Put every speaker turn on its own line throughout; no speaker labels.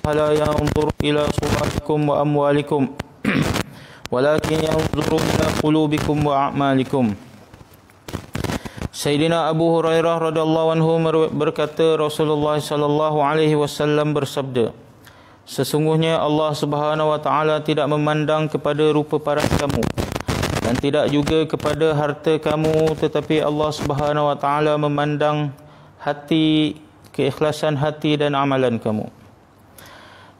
فلا ينظر إلى صوركم وأموالكم ولكن ينظر إلى قلوبكم وأعمالكم Sayyidina Abu Hurairah radhiyallahu anhu berkata Rasulullah sallallahu alaihi wasallam bersabda Sesungguhnya Allah Subhanahu wa taala tidak memandang kepada rupa paras kamu dan tidak juga kepada harta kamu tetapi Allah Subhanahu wa taala memandang hati keikhlasan hati dan amalan kamu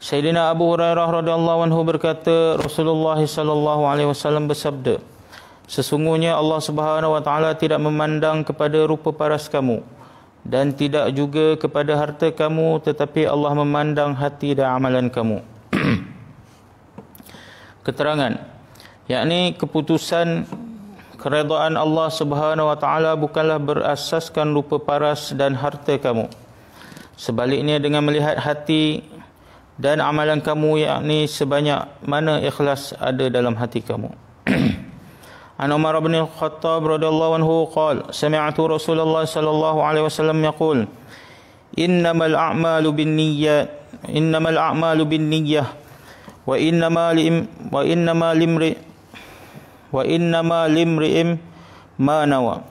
Sayyidina Abu Hurairah radhiyallahu anhu berkata, Rasulullah sallallahu alaihi wasallam bersabda, Sesungguhnya Allah Subhanahu wa taala tidak memandang kepada rupa paras kamu dan tidak juga kepada harta kamu tetapi Allah memandang hati dan amalan kamu. Keterangan yakni keputusan keredaan Allah Subhanahu wa taala bukanlah berasaskan rupa paras dan harta kamu. Sebaliknya dengan melihat hati dan amalan kamu yakni sebanyak mana ikhlas ada dalam hati kamu An Umar bin Khattab radhiyallahu anhu qol sami'tu Rasulullah sallallahu alaihi wasallam yaqul innamal a'malu binniyat innamal a'malu binniyah wa innama lim wa innama limri wa innama limri'im ma nawa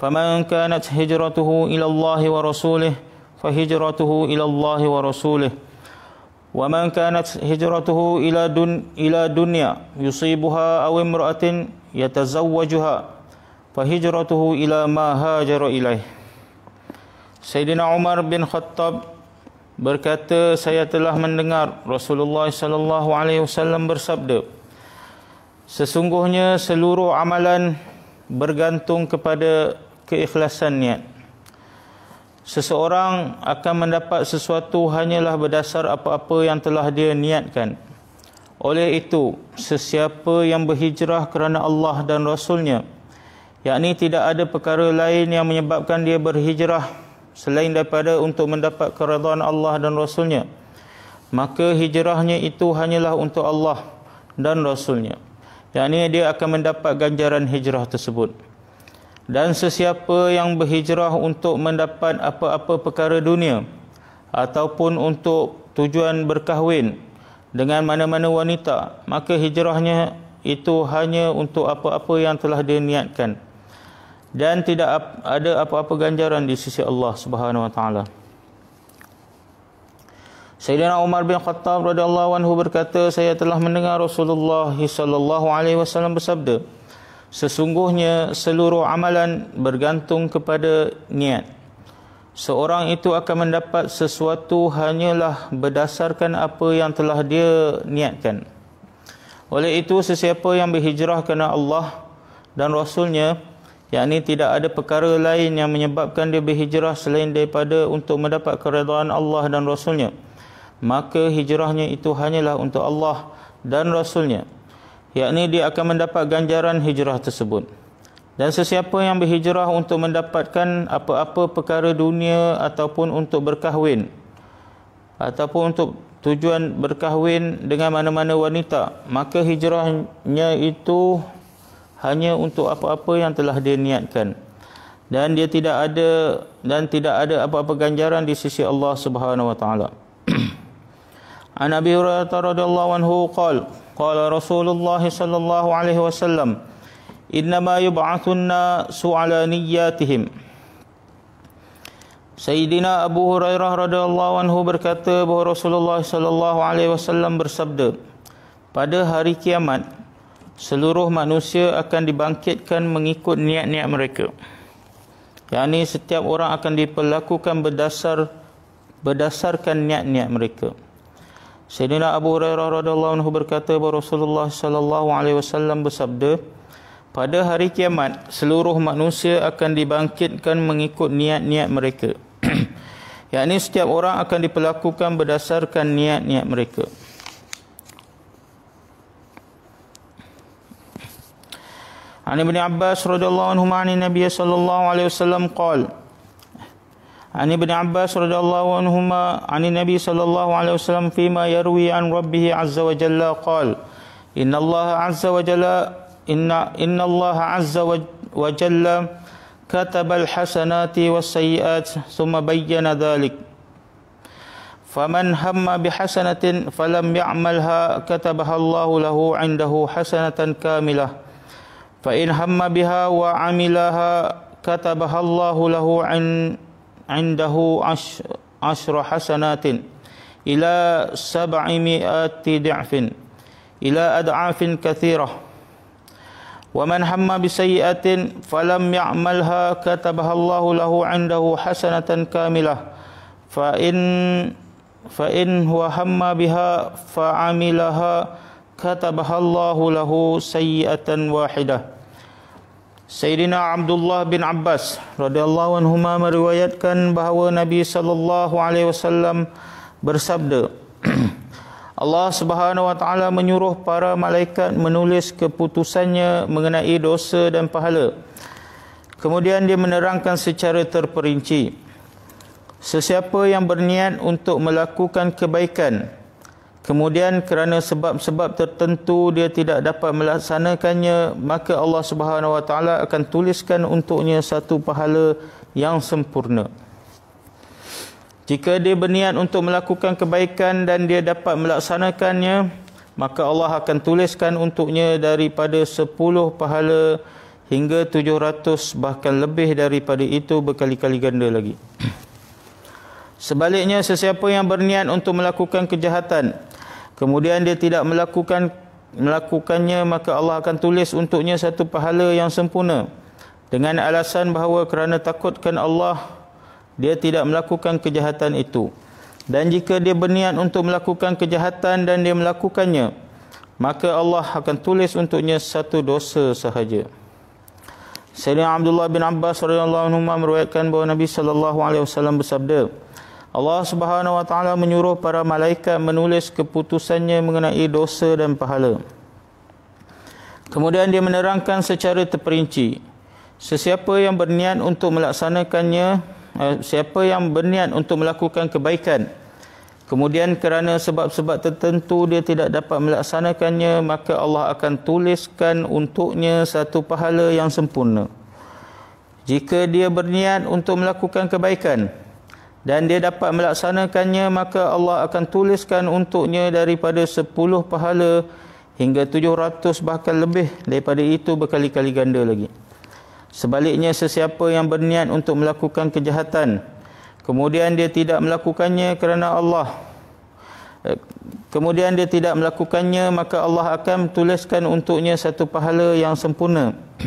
faman kanat hijratuhu ila Allah wa rasulih fa hijratuhu ila Allah wa rasulih ومن كانت هجرته إلى دن إلى دنيا يصيبها أو امرأة يتزوجها فهجرته إلى ما هاجر إليه. سيدنا عمر بن خطاب berkata saya telah mendengar Rasulullah sallallahu alaihi wasallam bersabda Sesungguhnya seluruh amalan bergantung kepada keikhlasan niat. Seseorang akan mendapat sesuatu hanyalah berdasar apa-apa yang telah dia niatkan. Oleh itu, sesiapa yang berhijrah kerana Allah dan Rasulnya, yakni tidak ada perkara lain yang menyebabkan dia berhijrah selain daripada untuk mendapat keredhaan Allah dan Rasulnya, maka hijrahnya itu hanyalah untuk Allah dan Rasulnya. Yakni dia akan mendapat ganjaran hijrah tersebut dan sesiapa yang berhijrah untuk mendapat apa-apa perkara dunia ataupun untuk tujuan berkahwin dengan mana-mana wanita maka hijrahnya itu hanya untuk apa-apa yang telah diniatkan dan tidak ada apa-apa ganjaran di sisi Allah Subhanahu wa taala Sayyidina Umar bin Khattab radhiyallahu anhu berkata saya telah mendengar Rasulullah sallallahu alaihi wasallam bersabda Sesungguhnya seluruh amalan bergantung kepada niat. Seorang itu akan mendapat sesuatu hanyalah berdasarkan apa yang telah dia niatkan. Oleh itu sesiapa yang berhijrah kerana Allah dan Rasulnya, yakni tidak ada perkara lain yang menyebabkan dia berhijrah selain daripada untuk mendapat keredaan Allah dan Rasulnya. Maka hijrahnya itu hanyalah untuk Allah dan Rasulnya yakni dia akan mendapat ganjaran hijrah tersebut. Dan sesiapa yang berhijrah untuk mendapatkan apa-apa perkara dunia ataupun untuk berkahwin ataupun untuk tujuan berkahwin dengan mana-mana wanita, maka hijrahnya itu hanya untuk apa-apa yang telah dia niatkan. Dan dia tidak ada dan tidak ada apa-apa ganjaran di sisi Allah Subhanahu wa taala. An Abi Hurairah radhiyallahu anhu qala قال Rasulullah Sallallahu Alaihi Wasallam, "Inna وسلم إنما يبعث الناس على نياتهم سيدنا أبو هريرة berkata bahwa Rasulullah Sallallahu Alaihi Wasallam bersabda pada hari kiamat seluruh manusia akan dibangkitkan mengikut niat-niat mereka yang setiap orang akan diperlakukan berdasar berdasarkan niat-niat mereka. Sayyidina Abu Hurairah radhiyallahu anhu berkata bahawa Rasulullah sallallahu alaihi wasallam bersabda, "Pada hari kiamat, seluruh manusia akan dibangkitkan mengikut niat-niat mereka." Yang ini setiap orang akan diperlakukan berdasarkan niat-niat mereka. Ani bin Abbas radhiyallahu anhu ma'ani Nabi sallallahu alaihi wasallam qala عن ابن عباس رضي الله عنهما عن النبي صلى الله عليه وسلم فيما يروي عن ربه عز وجل قال إن الله عز وجل إن إن الله عز وجل كتب الحسنات والسيئات ثم بين ذلك فمن هم بحسنة فلم يعملها كتبها الله له عنده حسنة كاملة فإن هم بها وعملها كتبها الله له عن عنده عشر, عشر حسنات إلى سبعمائة ضعف إلى أضعاف كثيرة ومن هم بسيئة فلم يعملها كتبها الله له عنده حسنة كاملة فإن فإن هو هم بها فعملها كتبها الله له سيئة واحده Sayyidina Abdullah bin Abbas radhiyallahu anhu meriwayatkan bahawa Nabi sallallahu alaihi wasallam bersabda Allah Subhanahu wa taala menyuruh para malaikat menulis keputusannya mengenai dosa dan pahala. Kemudian dia menerangkan secara terperinci Sesiapa yang berniat untuk melakukan kebaikan Kemudian kerana sebab-sebab tertentu dia tidak dapat melaksanakannya, maka Allah Subhanahu Wa Taala akan tuliskan untuknya satu pahala yang sempurna. Jika dia berniat untuk melakukan kebaikan dan dia dapat melaksanakannya, maka Allah akan tuliskan untuknya daripada 10 pahala hingga 700 bahkan lebih daripada itu berkali-kali ganda lagi. Sebaliknya sesiapa yang berniat untuk melakukan kejahatan kemudian dia tidak melakukan melakukannya maka Allah akan tulis untuknya satu pahala yang sempurna dengan alasan bahawa kerana takutkan Allah dia tidak melakukan kejahatan itu dan jika dia berniat untuk melakukan kejahatan dan dia melakukannya maka Allah akan tulis untuknya satu dosa sahaja Sayyidina Abdullah bin Abbas radhiyallahu anhu meriwayatkan bahawa Nabi sallallahu alaihi wasallam bersabda Allah Subhanahu wa taala menyuruh para malaikat menulis keputusannya mengenai dosa dan pahala. Kemudian dia menerangkan secara terperinci sesiapa yang berniat untuk melaksanakannya eh, siapa yang berniat untuk melakukan kebaikan kemudian kerana sebab-sebab tertentu dia tidak dapat melaksanakannya maka Allah akan tuliskan untuknya satu pahala yang sempurna. Jika dia berniat untuk melakukan kebaikan dan dia dapat melaksanakannya maka Allah akan tuliskan untuknya daripada sepuluh pahala hingga tujuh ratus bahkan lebih daripada itu berkali-kali ganda lagi sebaliknya sesiapa yang berniat untuk melakukan kejahatan kemudian dia tidak melakukannya kerana Allah eh, kemudian dia tidak melakukannya maka Allah akan tuliskan untuknya satu pahala yang sempurna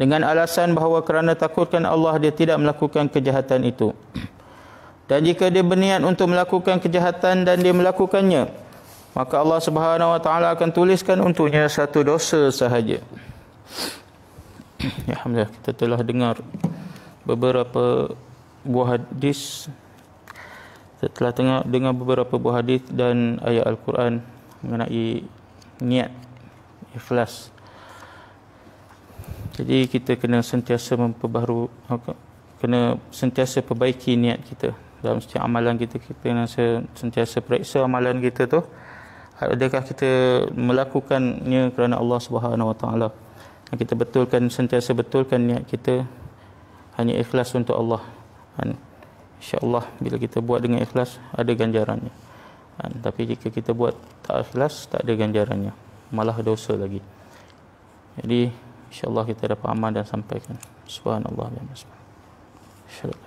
dengan alasan bahawa kerana takutkan Allah dia tidak melakukan kejahatan itu Dan jika dia berniat untuk melakukan kejahatan dan dia melakukannya, maka Allah Subhanahu Wa Taala akan tuliskan untuknya satu dosa sahaja. Ya, Alhamdulillah kita telah dengar beberapa buah hadis kita telah tengah dengar beberapa buah hadis dan ayat Al-Quran mengenai niat ikhlas jadi kita kena sentiasa memperbaharu kena sentiasa perbaiki niat kita dalam setiap amalan kita kita kena sentiasa periksa amalan kita tu adakah kita melakukannya kerana Allah Subhanahu Wa Taala kita betulkan sentiasa betulkan niat kita hanya ikhlas untuk Allah dan insyaallah bila kita buat dengan ikhlas ada ganjarannya dan tapi jika kita buat tak ikhlas tak ada ganjarannya malah dosa lagi jadi insyaallah kita dapat aman dan sampaikan subhanallah dan bismillah